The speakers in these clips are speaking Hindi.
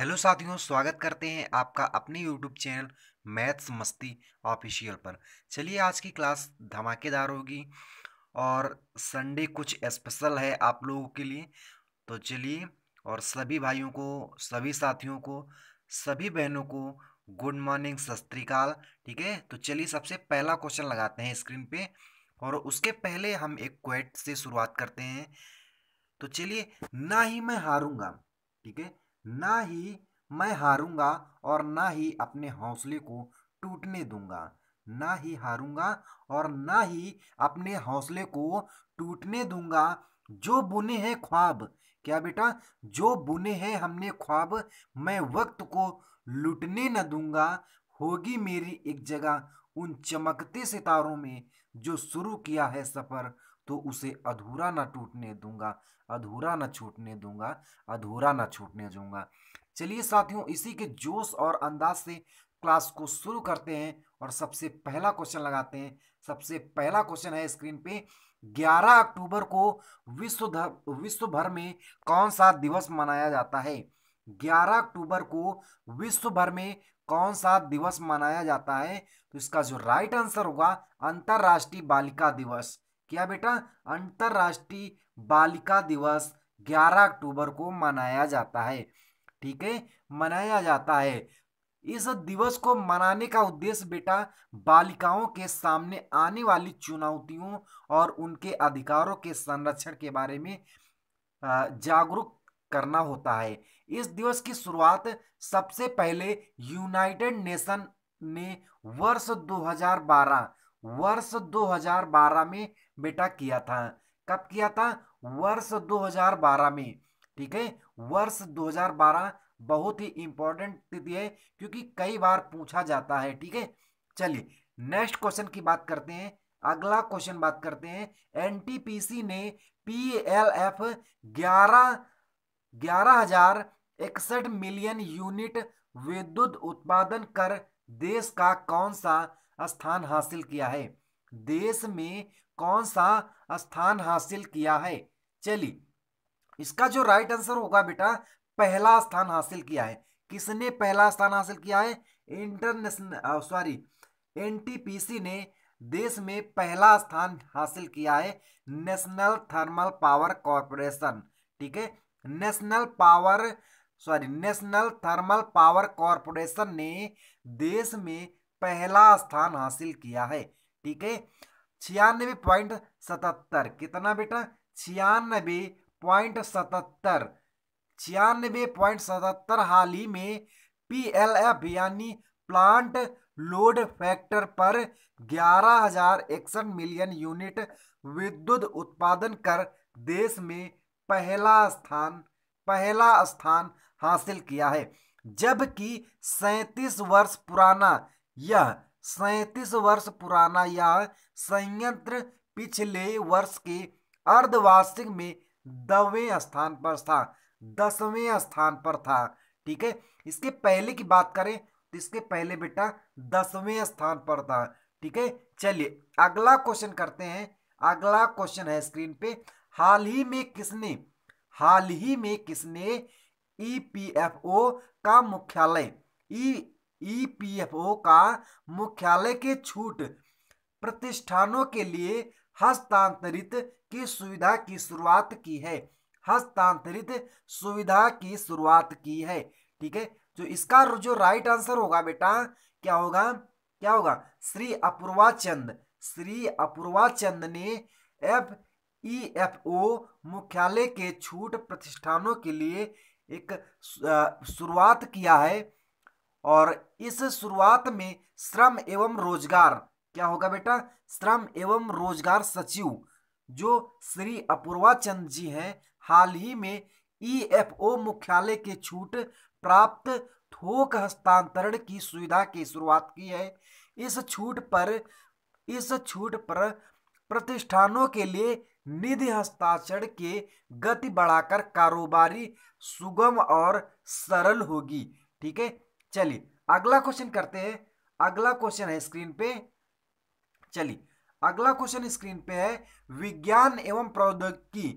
हेलो साथियों स्वागत करते हैं आपका अपने YouTube channel Maths Masti official पर चलिए आज की क्लास धमाकेदार होगी और संडे कुछ स्पेशल है आप लोगों के लिए तो चलिए और सभी भाइयों को सभी साथियों को सभी बहनों को गुड मॉर्निंग सस्त्रीकाल ठीक है तो चलिए सबसे पहला क्वेश्चन लगाते हैं स्क्रीन पे और उसके पहले हम एक क्वेट से शुरुआत करते हैं तो चलिए ना ही मैं हारूंगा ठीक है ना ही मैं हारूंगा और ना ही अपने हौसले को टूटने दूंगा ना ही हारूंगा और ना ही अपने हौसले को टूटने दूंगा जो बुने हैं ख्वाब क्या बेटा जो बुने हैं हमने ख्वाब मैं वक्त को लुटने न दूंगा होगी मेरी एक जगह उन चमकते सितारों में जो शुरू किया है सफ़र तो उसे अधूरा ना टूटने दूंगा अधूरा ना छूटने दूंगा अधूरा ना छूटने दूंगा चलिए साथियों इसी के जोश और अंदाज से क्लास को शुरू करते हैं और सबसे पहला क्वेश्चन लगाते हैं सबसे पहला क्वेश्चन है स्क्रीन पे 11 अक्टूबर को विश्व विश्व भर में कौन सा दिवस मनाया जाता है 11 अक्टूबर को विश्व भर में कौन सा दिवस मनाया जाता है तो इसका जो राइट आंसर होगा अंतरराष्ट्रीय बालिका दिवस क्या बेटा अंतरराष्ट्रीय बालिका दिवस 11 अक्टूबर को मनाया जाता है ठीक है मनाया जाता है इस दिवस को मनाने का उद्देश्य बेटा बालिकाओं के सामने आने वाली चुनौतियों और उनके अधिकारों के संरक्षण के बारे में जागरूक करना होता है इस दिवस की शुरुआत सबसे पहले यूनाइटेड नेशन ने वर्ष 2012 वर्ष 2012 में बेटा किया था कब किया था वर्ष 2012 में ठीक है वर्ष 2012 बहुत ही इंपॉर्टेंट तिथि है क्योंकि कई बार पूछा जाता है ठीक है चलिए नेक्स्ट क्वेश्चन की बात करते हैं अगला क्वेश्चन बात करते हैं एनटीपीसी ने पीएलएफ ग्यारह ग्यारह हजार इकसठ मिलियन यूनिट विद्युत उत्पादन कर देश का कौन सा स्थान हासिल किया है देश में कौन सा स्थान हासिल किया है चलिए इसका जो राइट आंसर होगा बेटा पहला स्थान हासिल किया है किसने पहला स्थान हासिल किया है इंटरनेशनल सॉरी एनटीपीसी ने देश में पहला स्थान हासिल किया है नेशनल थर्मल पावर कॉरपोरेशन ठीक है national power sorry national thermal power corporation ने देश में पहला स्थान हासिल किया है ठीक है छियानवे पॉइंट सतहत्तर कितना बेटा छियानबे पॉइंट सतहत्तर छियानबे पॉइंट सतहत्तर हाल ही में पीएलएफ यानी प्लांट लोड फैक्टर पर ग्यारह हजार इकसठ मिलियन यूनिट विद्युत उत्पादन कर देश में पहला स्थान पहला स्थान हासिल किया है जबकि सैंतीस वर्ष पुराना यह सैतीस वर्ष पुराना यह संयंत्र पिछले वर्ष के अर्धवार्षिक में दसवें स्थान पर था दसवें स्थान पर था ठीक है इसके पहले की बात करें तो इसके पहले बेटा दसवें स्थान पर था ठीक है चलिए अगला क्वेश्चन करते हैं अगला क्वेश्चन है स्क्रीन पे हाल ही में किसने हाल ही में किसने ईपीएफओ e का मुख्यालय ई e ईपीएफओ का मुख्यालय के छूट प्रतिष्ठानों के लिए हस्तांतरित की सुविधा की शुरुआत की है हस्तांतरित सुविधा की शुरुआत की है ठीक है तो इसका जो राइट आंसर होगा बेटा क्या होगा क्या होगा श्री अपूर्वा चंद श्री अपूर्वा चंद ने एफ ई एफ ओ मुख्यालय के छूट प्रतिष्ठानों के लिए एक शुरुआत किया है और इस शुरुआत में श्रम एवं रोजगार क्या होगा बेटा श्रम एवं रोजगार सचिव जो श्री अपूर्वा चंद जी हैं हाल ही में ईएफओ e मुख्यालय के छूट प्राप्त थोक हस्तांतरण की सुविधा की शुरुआत की है इस छूट पर इस छूट पर प्रतिष्ठानों के लिए निधि हस्ताक्षर के गति बढ़ाकर कारोबारी सुगम और सरल होगी ठीक है चलिए अगला क्वेश्चन करते हैं अगला क्वेश्चन है स्क्रीन पे चलिए अगला क्वेश्चन स्क्रीन पे है विज्ञान एवं प्रौद्योगिकी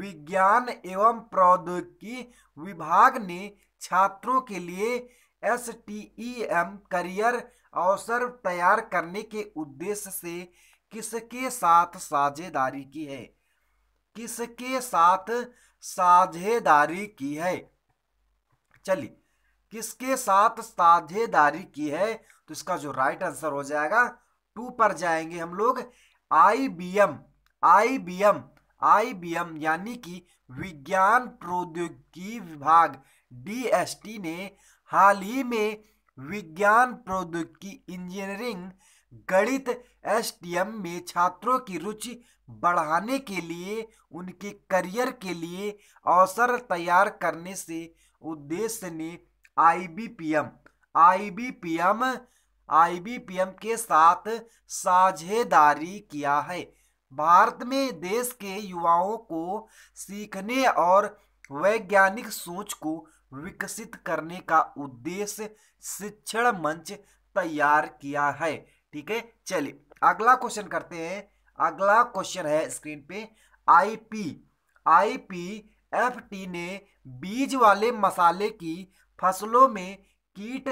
विज्ञान एवं प्रौद्योगिकी विभाग ने छात्रों के लिए S T E M career अवसर तैयार करने के उद्देश्य से किसके साथ साझेदारी की है किसके साथ साझेदारी की है चलिए किसके साथ साझेदारी की है तो इसका जो राइट आंसर हो जाएगा टू पर जाएंगे हम लोग I B M I B M I B M यानी कि विज्ञान प्रौद्योगिकी विभाग डीएसटी ने हाल ही में विज्ञान प्रौद्योगिकी इंजीनियरिंग गणित एसटीएम में छात्रों की रुचि बढ़ाने के लिए उनके करियर के लिए अवसर तैयार करने से उद्देश्य ने आईबीपीएम आईबीपीएम आईबीपीएम के साथ साझेदारी किया है भारत में देश के युवाओं को सीखने और वैज्ञानिक सोच को विकसित करने का उद्देश्य शिक्षण मंच तैयार किया है ठीक है चलिए अगला क्वेश्चन करते हैं अगला क्वेश्चन है स्क्रीन पे आईपी आईपीएफटी ने बीज वाले मसाले की फसलों में कीट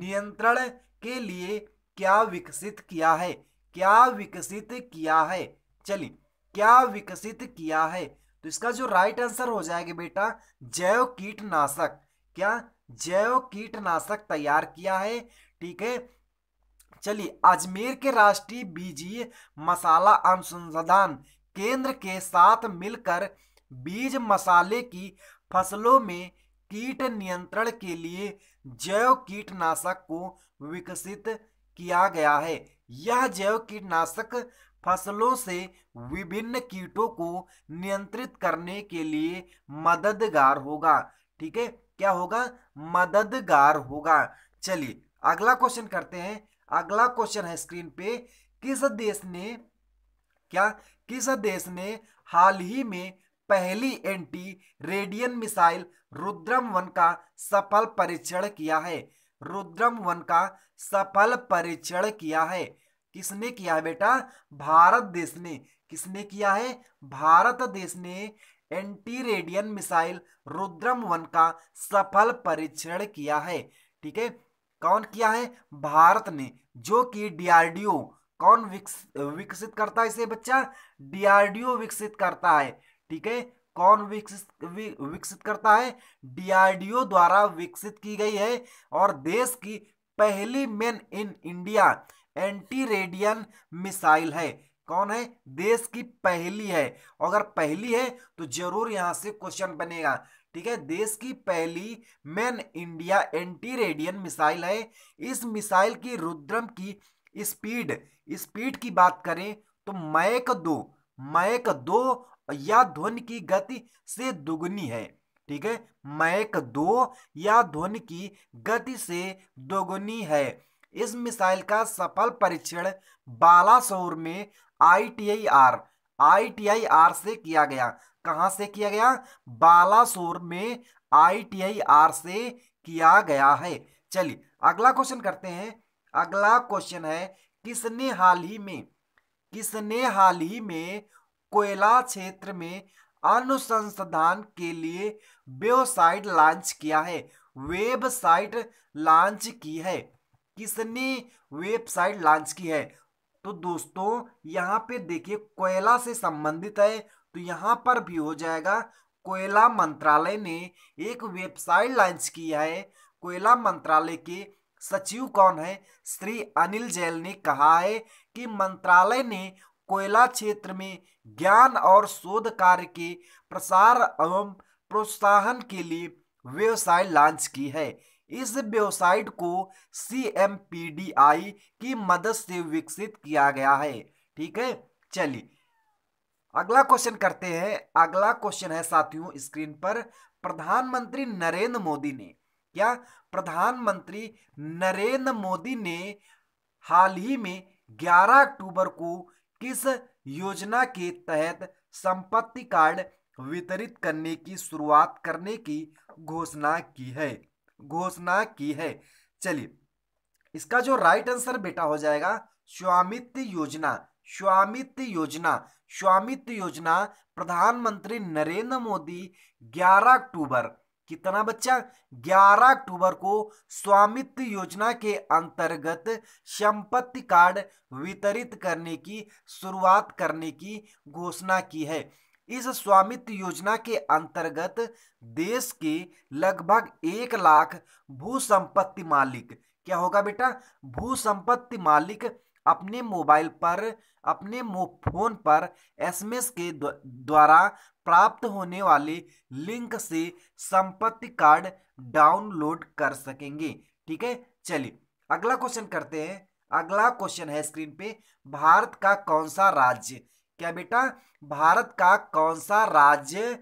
नियंत्रण के लिए क्या विकसित किया है क्या विकसित किया है चलिए क्या विकसित किया है तो इसका जो राइट आंसर हो जाएगा बेटा जैव कीटनाशक क्या जैव कीटनाशक तैयार किया है ठीक है चलिए अजमेर के राष्ट्रीय बीजीय मसाला अनुसंधान केंद्र के साथ मिलकर बीज मसाले की फसलों में कीट नियंत्रण के लिए जैव कीटनाशक को विकसित किया गया है यह जैव कीटनाशक फसलों से विभिन्न कीटों को नियंत्रित करने के लिए मददगार होगा ठीक है क्या होगा मददगार होगा चलिए अगला क्वेश्चन करते हैं अगला क्वेश्चन है स्क्रीन पे किस देश ने क्या किस देश ने हाल ही में पहली anti radiation missile Rudram one का सफल परीक्षण किया है रुद्रम वन का सफल परीक्षण किया है किसने किया है बेटा भारत देश ने किसने किया है भारत देश ने anti radiation missile Rudram one का सफल परीक्षण किया है ठीक है कौन किया है भारत ने जो कि डीआरडीओ कौन विकसित करता है इसे बच्चा डीआरडीओ विकसित करता है ठीक है कौन विकसित विकसित करता है डीआरडीओ द्वारा विकसित की गई है और देश की पहली make in India anti radiation missile है कौन है देश की पहली है अगर पहली है तो जरूर यहां से क्वेश्चन बनेगा ठीक है देश की पहली make India anti radiation missile है इस मिसाइल की रुद्रम की स्पीड स्पीड की बात करें तो मैक दो मैक दो या ध्वनि की गति से दुगुनी है ठीक है मैक दो या ध्वनि की गति से दुगुनी है इस मिसाइल का सफल परीक्षण बालासोर में आईटीआईआर आईटीआईआर से किया गया कहाँ से किया गया बालासोर में आईटीआईआर से किया गया है चलिए अगला क्वेश्चन करते हैं अगला क्वेश्चन है किसने हाल ही में किसने हाल ही में कोयला क्षेत्र में अनुसंधान के लिए वेबसाइट लॉन्च किया है वेबसाइट लॉन्च की है किसने वेबसाइट लॉन्च की है तो दोस्तों यहाँ पे देखिए कोयला से संबंधित है तो यहाँ पर भी हो जाएगा कोयला मंत्रालय ने एक वेबसाइट लॉन्च की है कोयला मंत्रालय के सचिव कौन है श्री अनिल जैल ने कहा है कि मंत्रालय ने कोयला क्षेत्र में ज्ञान और शोध कार्य के प्रसार एवं प्रोत्साहन के लिए व्यवसाय लॉन्च की है इस वेबसाइट को सी की मदद से विकसित किया गया है ठीक है चलिए अगला क्वेश्चन करते हैं अगला क्वेश्चन है साथियों स्क्रीन पर प्रधानमंत्री नरेंद्र मोदी ने क्या प्रधानमंत्री नरेंद्र मोदी ने हाल ही में 11 अक्टूबर को किस योजना के तहत संपत्ति कार्ड वितरित करने की शुरुआत करने की घोषणा की है घोषणा की है चलिए इसका जो राइट आंसर बेटा हो जाएगा स्वामित्व योजना स्वामित्व योजना स्वामित्व योजना प्रधानमंत्री नरेंद्र मोदी 11 अक्टूबर कितना बच्चा 11 अक्टूबर को स्वामित्व योजना के अंतर्गत संपत्ति कार्ड वितरित करने की शुरुआत करने की घोषणा की है इस स्वामित्व योजना के अंतर्गत देश के लगभग एक लाख भू संपत्ति मालिक क्या होगा बेटा भू संपत्ति मालिक अपने मोबाइल पर अपने फोन पर एसएमएस के द्वारा प्राप्त होने वाले लिंक से संपत्ति कार्ड डाउनलोड कर सकेंगे ठीक है चलिए अगला क्वेश्चन करते हैं अगला क्वेश्चन है स्क्रीन पे भारत का कौन सा राज्य क्या बेटा भारत का कौन सा राज्य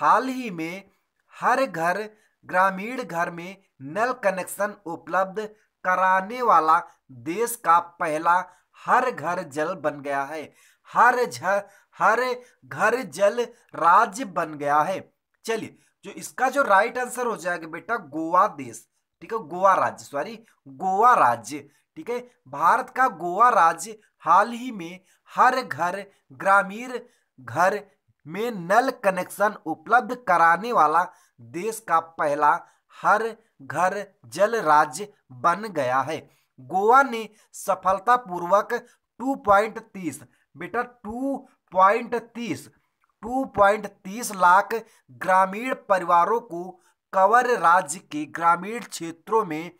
हाल ही में हर घर ग्रामीण घर में नल कनेक्शन उपलब्ध कराने वाला देश का पहला हर घर जल बन गया है हर झ हर घर जल राज्य बन गया है चलिए जो इसका जो राइट आंसर हो जाएगा बेटा गोवा देश ठीक है गोवा राज्य सॉरी गोवा राज्य ठीक है भारत का गोवा राज्य हाल ही में हर घर ग्रामीण घर में नल कनेक्शन उपलब्ध कराने वाला देश का पहला हर घर जल राज्य बन गया है गोवा ने सफलतापूर्वक 2.30 बेटा 2.30 2.30 लाख ग्रामीण परिवारों को कवर राज्य के ग्रामीण क्षेत्रों में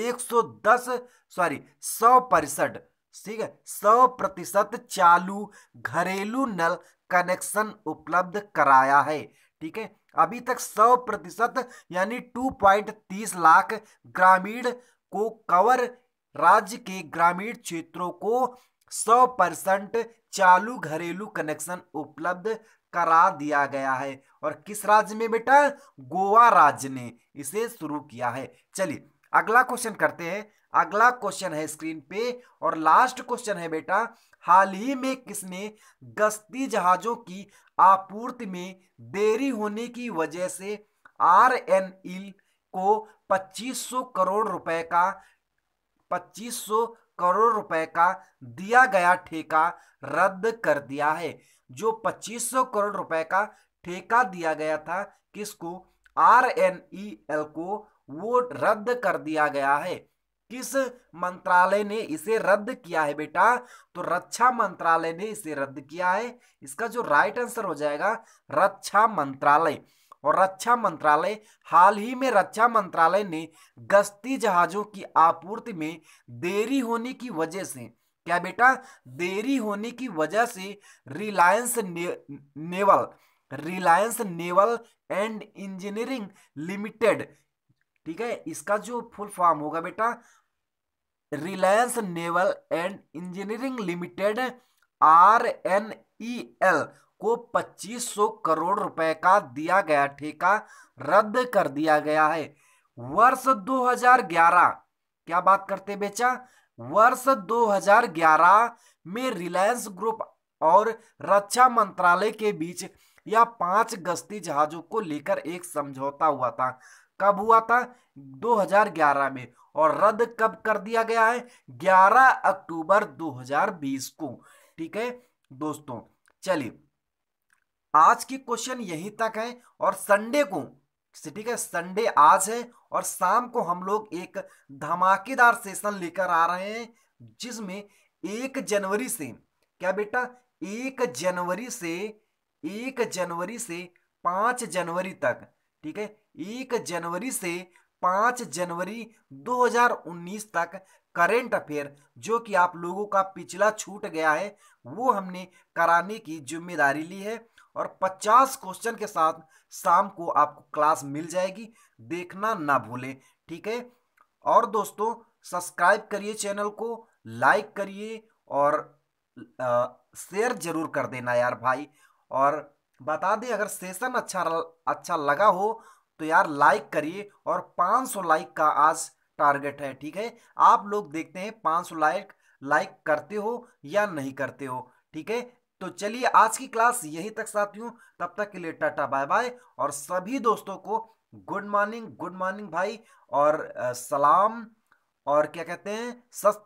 110 सॉरी सौ प्रतिशत ठीक है सौ प्रतिशत चालू घरेलू नल कनेक्शन उपलब्ध कराया है ठीक है अभी तक सौ प्रतिशत यानी टू पॉइंट तीस लाख ग्रामीण को कवर राज्य के ग्रामीण क्षेत्रों को सौ परसेंट चालू घरेलू कनेक्शन उपलब्ध करा दिया गया है और किस राज्य में बेटा गोवा राज्य ने इसे शुरू किया है चलिए अगला क्वेश्चन करते हैं अगला क्वेश्चन है स्क्रीन पे और लास्ट क्वेश्चन है बेटा हाल ही में किसने गश्ती जहाजों की आपूर्ति में देरी होने की वजह से आर एन एल को 2500 करोड़ रुपए का 2500 करोड़ रुपए का दिया गया ठेका रद्द कर दिया है जो 2500 करोड़ रुपए का ठेका दिया गया था किसको आर एन ई एल को वो रद्द कर दिया गया है किस मंत्रालय ने इसे रद्द किया है बेटा तो रक्षा मंत्रालय ने इसे रद्द किया है इसका जो राइट आंसर हो जाएगा रक्षा मंत्रालय और रक्षा मंत्रालय हाल ही में रक्षा मंत्रालय ने गश्ती जहाजों की आपूर्ति में देरी होने की वजह से क्या बेटा देरी होने की वजह से रिलायंस ने, naval Reliance naval and engineering limited ठीक है इसका जो फुल फॉर्म होगा बेटा Reliance naval and engineering limited R N E L को 2500 करोड़ रुपए का दिया गया ठेका रद्द कर दिया गया है वर्ष 2011 क्या बात करते बेचा वर्ष 2011 में रिलायंस ग्रुप और रक्षा मंत्रालय के बीच या पांच गश्ती जहाजों को लेकर एक समझौता हुआ था कब हुआ था 2011 में और रद्द कब कर दिया गया है 11 अक्टूबर 2020 को ठीक है दोस्तों चलिए आज की क्वेश्चन यहीं तक है और संडे को ठीक है संडे आज है और शाम को हम लोग एक धमाकेदार सेशन लेकर आ रहे हैं जिसमें एक जनवरी से क्या बेटा एक जनवरी से एक जनवरी से पांच जनवरी तक ठीक है एक जनवरी से पाँच जनवरी 2019 तक करेंट अफेयर जो कि आप लोगों का पिछला छूट गया है वो हमने कराने की जिम्मेदारी ली है और 50 क्वेश्चन के साथ शाम को आपको क्लास मिल जाएगी देखना ना भूलें ठीक है और दोस्तों सब्सक्राइब करिए चैनल को लाइक करिए और शेयर जरूर कर देना यार भाई और बता दें अगर सेशन अच्छा अच्छा लगा हो तो यार लाइक करिए और 500 लाइक का आज टारगेट है ठीक है आप लोग देखते हैं 500 लाइक लाइक करते हो या नहीं करते हो ठीक है तो चलिए आज की क्लास यहीं तक साथियों तब तक के लिए टाटा बाय बाय और सभी दोस्तों को गुड मॉर्निंग गुड मॉर्निंग भाई और सलाम और क्या कहते हैं सत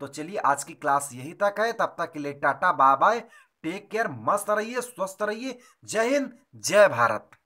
तो चलिए आज की क्लास यही तक है तब तक के लिए ta ta bye bye take care मस्त रहिए स्वस्थ रहिए जय हिंद जय भारत